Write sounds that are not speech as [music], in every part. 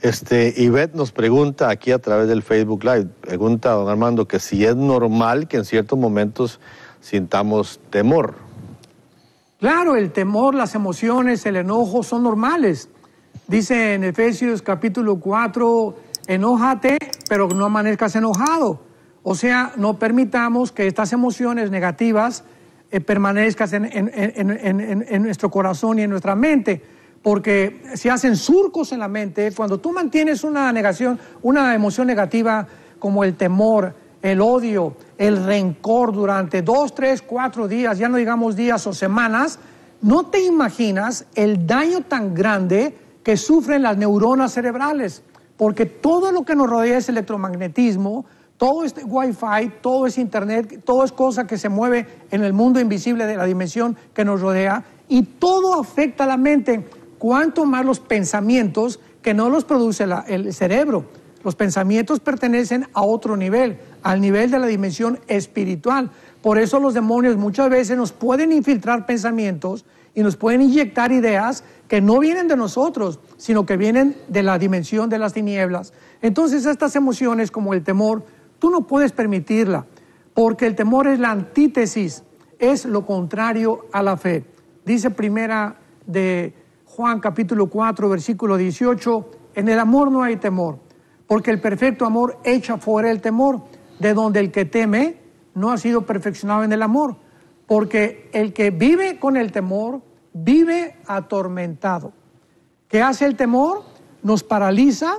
Este, Ivette nos pregunta aquí a través del Facebook Live, pregunta don Armando que si es normal que en ciertos momentos sintamos temor. Claro, el temor, las emociones, el enojo son normales. Dice en Efesios capítulo 4, enójate, pero no amanezcas enojado. O sea, no permitamos que estas emociones negativas eh, permanezcan en nuestro corazón y en nuestra mente porque se hacen surcos en la mente. Cuando tú mantienes una negación, una emoción negativa como el temor, el odio, el rencor durante dos, tres, cuatro días, ya no digamos días o semanas, no te imaginas el daño tan grande que sufren las neuronas cerebrales, porque todo lo que nos rodea es electromagnetismo, todo es este wifi, todo es internet, todo es cosa que se mueve en el mundo invisible de la dimensión que nos rodea y todo afecta a la mente cuánto más los pensamientos que no los produce el cerebro. Los pensamientos pertenecen a otro nivel, al nivel de la dimensión espiritual. Por eso los demonios muchas veces nos pueden infiltrar pensamientos y nos pueden inyectar ideas que no vienen de nosotros, sino que vienen de la dimensión de las tinieblas. Entonces estas emociones como el temor, tú no puedes permitirla, porque el temor es la antítesis, es lo contrario a la fe. Dice primera de Juan capítulo 4, versículo 18, en el amor no hay temor, porque el perfecto amor echa fuera el temor, de donde el que teme no ha sido perfeccionado en el amor, porque el que vive con el temor vive atormentado. ¿Qué hace el temor? Nos paraliza,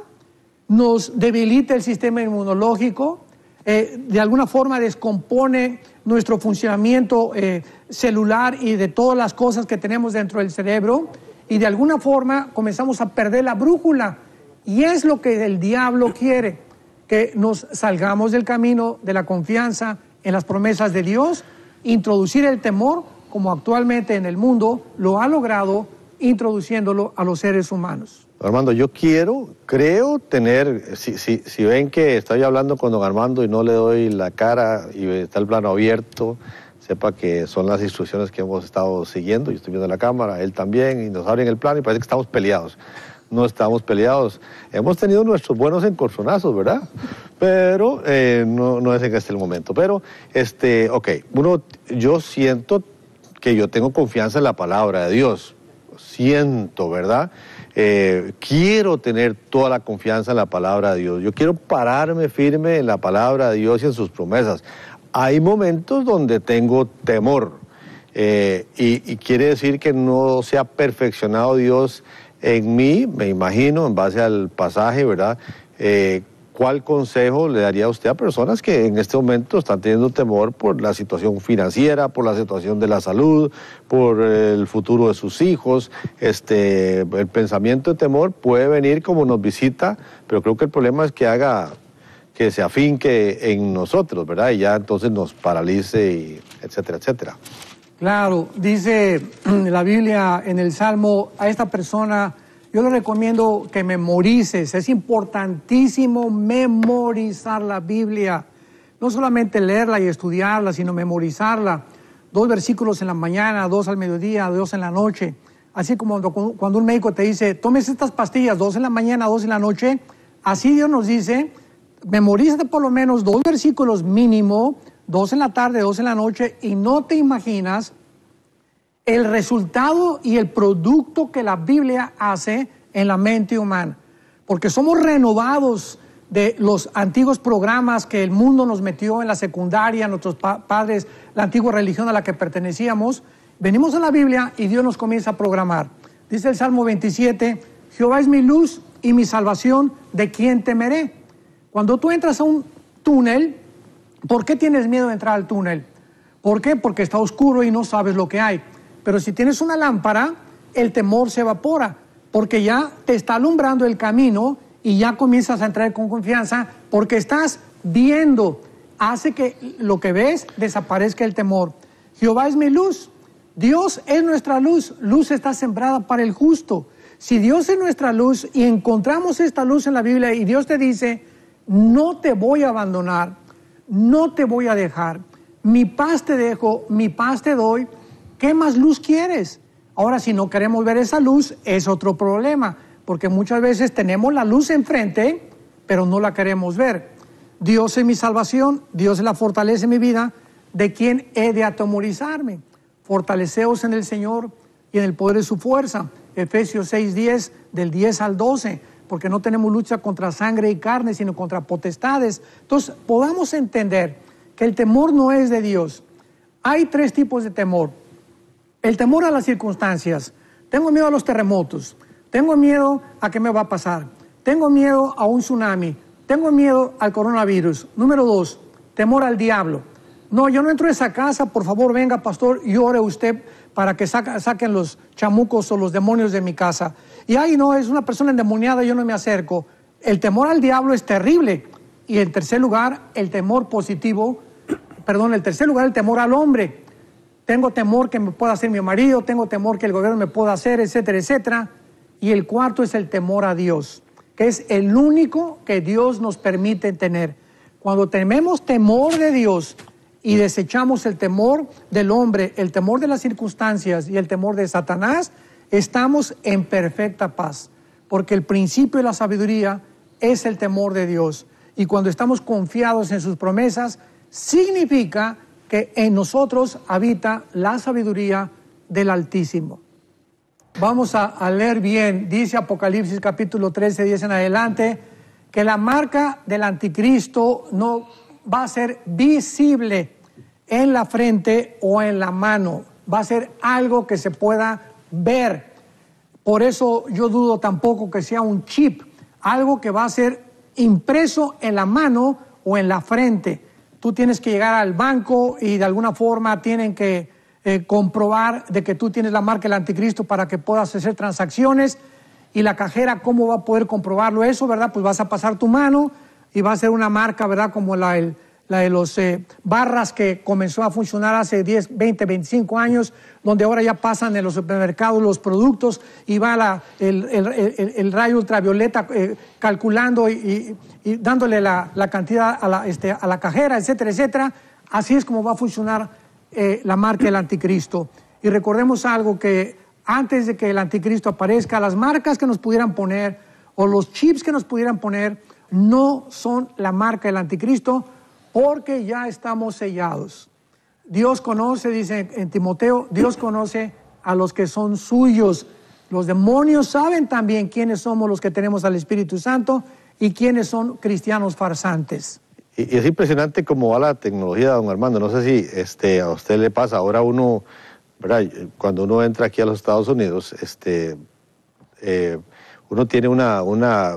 nos debilita el sistema inmunológico, eh, de alguna forma descompone nuestro funcionamiento eh, celular y de todas las cosas que tenemos dentro del cerebro y de alguna forma comenzamos a perder la brújula. Y es lo que el diablo quiere, que nos salgamos del camino de la confianza en las promesas de Dios, introducir el temor como actualmente en el mundo lo ha logrado introduciéndolo a los seres humanos. Armando, yo quiero, creo tener, si, si, si ven que estoy hablando con don Armando y no le doy la cara y está el plano abierto, sepa que son las instrucciones que hemos estado siguiendo. Yo estoy viendo la cámara, él también, y nos abren el plan y parece que estamos peleados. No estamos peleados. Hemos tenido nuestros buenos encorzonazos, ¿verdad? Pero eh, no, es en este el momento. Pero, este, ok, uno, yo siento que yo tengo confianza en la palabra de Dios. Siento, ¿verdad? Eh, quiero tener toda la confianza en la palabra de Dios. Yo quiero pararme firme en la palabra de Dios y en sus promesas hay momentos donde tengo temor. Eh, y, quiere decir que no se ha perfeccionado Dios en mí, me imagino, en base al pasaje, ¿verdad? Eh, ¿Cuál consejo le daría usted a personas que en este momento están teniendo temor por la situación financiera, por la situación de la salud, por el futuro de sus hijos? Este, el pensamiento de temor puede venir como nos visita, pero creo que el problema es que haga que se afinque en nosotros, ¿verdad? Y ya entonces nos paralice, y etcétera, etcétera. Claro, dice [clears throat] la Biblia en el Salmo, a esta persona yo le recomiendo que memorices, es importantísimo memorizar la Biblia, no solamente leerla y estudiarla, sino memorizarla, dos versículos en la mañana, dos al mediodía, dos en la noche, así como cuando, cuando un médico te dice, tomes estas pastillas, dos en la mañana, dos en la noche, así Dios nos dice, memorízate por lo menos dos versículos mínimo, dos en la tarde, dos en la noche, y no te imaginas el resultado y el producto que la Biblia hace en la mente humana. Porque somos renovados de los antiguos programas que el mundo nos metió en la secundaria, nuestros padres, la antigua religión a la que pertenecíamos. Venimos a la Biblia y Dios nos comienza a programar. Dice el Salmo 27, Jehová es mi luz y mi salvación, ¿de quién temeré? Cuando tú entras a un túnel, ¿por qué tienes miedo de entrar al túnel? ¿Por qué? Porque está oscuro y no sabes lo que hay. Pero si tienes una lámpara, el temor se evapora, porque ya te está alumbrando el camino y ya comienzas a entrar con confianza, porque estás viendo, hace que lo que ves desaparezca el temor. Jehová es mi luz, Dios es nuestra luz, luz está sembrada para el justo. Si Dios es nuestra luz y encontramos esta luz en la Biblia y Dios te dice, no te voy a abandonar, no te voy a dejar, mi paz te dejo, mi paz te doy, ¿qué más luz quieres? Ahora, si no queremos ver esa luz, es otro problema, porque muchas veces tenemos la luz enfrente, pero no la queremos ver. Dios es mi salvación, Dios es la fortaleza de mi vida, ¿de quién he de atemorizarme? Fortaleceos en el Señor y en el poder de su fuerza. Efesios 6:10, del 10 al 12 porque no tenemos lucha contra sangre y carne, sino contra potestades. Entonces, podamos entender que el temor no es de Dios. Hay tres tipos de temor. El temor a las circunstancias. Tengo miedo a los terremotos. Tengo miedo a qué me va a pasar. Tengo miedo a un tsunami. Tengo miedo al coronavirus. Número dos, temor al diablo. No, yo no entro a esa casa, por favor venga pastor y ore usted para que saquen los chamucos o los demonios de mi casa y ahí no, es una persona endemoniada, yo no me acerco. El temor al diablo es terrible. Y en tercer lugar, el temor positivo, perdón, el tercer lugar, el temor al hombre. Tengo temor que me pueda hacer mi marido, tengo temor que el gobierno me pueda hacer, etcétera, etcétera. Y el cuarto es el temor a Dios, que es el único que Dios nos permite tener. Cuando tememos temor de Dios y desechamos el temor del hombre, el temor de las circunstancias y el temor de Satanás, Estamos en perfecta paz, porque el principio de la sabiduría es el temor de Dios. Y cuando estamos confiados en sus promesas, significa que en nosotros habita la sabiduría del Altísimo. Vamos a, leer bien, dice Apocalipsis capítulo 13, 10 en adelante, que la marca del anticristo no va a ser visible en la frente o en la mano, va a ser algo que se pueda ver. Por eso yo dudo tampoco que sea un chip, algo que va a ser impreso en la mano o en la frente. Tú tienes que llegar al banco y de alguna forma tienen que eh, comprobar de que tú tienes la marca del anticristo para que puedas hacer transacciones y la cajera cómo va a poder comprobarlo eso, ¿verdad? Pues vas a pasar tu mano y va a ser una marca, ¿verdad? Como la, el, la de los eh, barras que comenzó a funcionar hace 10, 20, 25 años, donde ahora ya pasan en los supermercados los productos y va el, rayo ultravioleta eh, calculando y, dándole la, cantidad este, a la, cajera, etcétera, etcétera. Así es como va a funcionar eh, la marca del anticristo. Y recordemos algo que antes de que el anticristo aparezca, las marcas que nos pudieran poner o los chips que nos pudieran poner no son la marca del anticristo, porque ya estamos sellados. Dios conoce, dice en Timoteo, Dios conoce a los que son suyos. Los demonios saben también quiénes somos los que tenemos al Espíritu Santo y quiénes son cristianos farsantes. Y, es impresionante cómo va la tecnología, don Armando. No sé si este, a usted le pasa. Ahora uno, cuando uno entra aquí a los Estados Unidos, este, eh, uno tiene una, una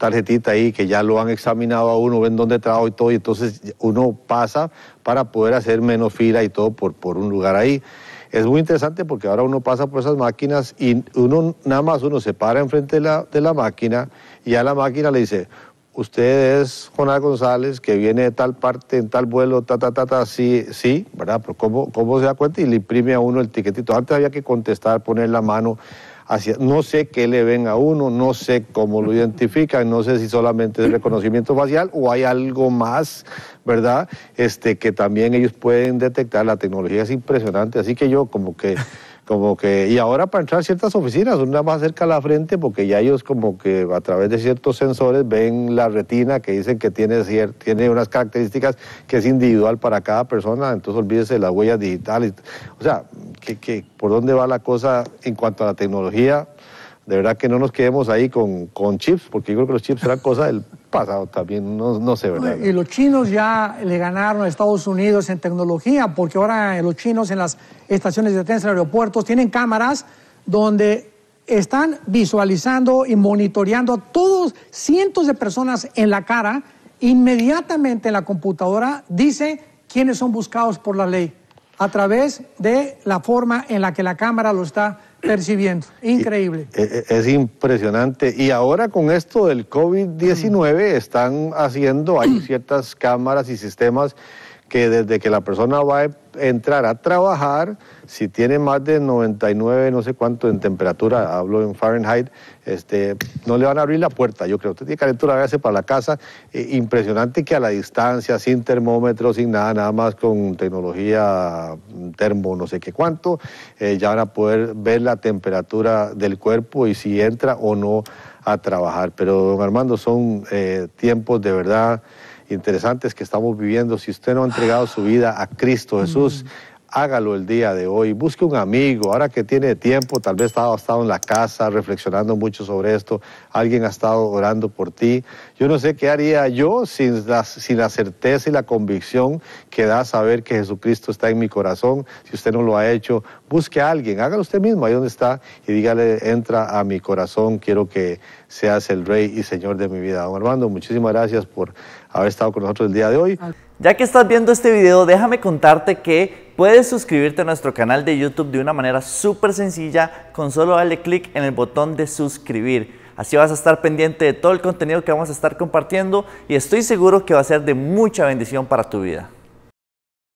tarjetita ahí que ya lo han examinado a uno, ven dónde trabajo y todo, y entonces uno pasa para poder hacer menos fila y todo por, por un lugar ahí. Es muy interesante porque ahora uno pasa por esas máquinas y uno nada más uno se para enfrente de la, de la máquina y a la máquina le dice, usted es Jonás González, que viene de tal parte, en tal vuelo, ta, ta, ta, ta, sí, sí, ¿verdad? Pero ¿cómo, cómo se da cuenta? Y le imprime a uno el tiquetito. Antes había que contestar, poner la mano, no sé qué le ven a uno, no sé cómo lo identifican, no sé si solamente es reconocimiento facial o hay algo más, ¿verdad? Este, que también ellos pueden detectar, la tecnología es impresionante, así que yo como que como que, y ahora para entrar a ciertas oficinas, una más cerca a la frente, porque ya ellos como que a través de ciertos sensores ven la retina que dicen que tiene, tiene unas características que es individual para cada persona, entonces olvídese de las huellas digitales. O sea, que, que, ¿por dónde va la cosa en cuanto a la tecnología? De verdad que no nos quedemos ahí con, chips, porque yo creo que los chips eran cosa del pasado también, no, se sé, ¿verdad? Y los chinos ya le ganaron a Estados Unidos en tecnología, porque ahora los chinos en las estaciones de trenes, aeropuertos, tienen cámaras donde están visualizando y monitoreando a todos cientos de personas en la cara, inmediatamente la computadora dice quiénes son buscados por la ley, a través de la forma en la que la cámara lo está percibiendo. Increíble. E, e, es, impresionante. Y ahora con esto del COVID-19 mm. están haciendo, hay [clears throat] ciertas cámaras y sistemas que desde que la persona va a entrar a trabajar, si tiene más de 99, no sé cuánto en temperatura, hablo en Fahrenheit, este, no le van a abrir la puerta, yo creo. Usted tiene calentura, verse para la casa. Eh, impresionante que a la distancia, sin termómetro, sin nada, nada más con tecnología mm, termo, no sé qué cuánto, eh, ya van a poder ver la temperatura del cuerpo y si entra o no a trabajar. Pero, don Armando, son eh, tiempos de verdad interesantes que estamos viviendo. Si usted no ha entregado su vida a Cristo Jesús, mm hágalo el día de hoy, busque un amigo, ahora que tiene tiempo, tal vez ha estado en la casa reflexionando mucho sobre esto, alguien ha estado orando por ti. Yo no sé qué haría yo sin la, certeza y la convicción que da saber que Jesucristo está en mi corazón. Si usted no lo ha hecho, busque a alguien, hágalo usted mismo ahí donde está y dígale, entra a mi corazón, quiero que seas el Rey y Señor de mi vida. Don Armando, muchísimas gracias por haber estado con nosotros el día de hoy. Ya que estás viendo este video, déjame contarte que puedes suscribirte a nuestro canal de YouTube de una manera súper sencilla con solo darle clic en el botón de suscribir. Así vas a estar pendiente de todo el contenido que vamos a estar compartiendo y estoy seguro que va a ser de mucha bendición para tu vida.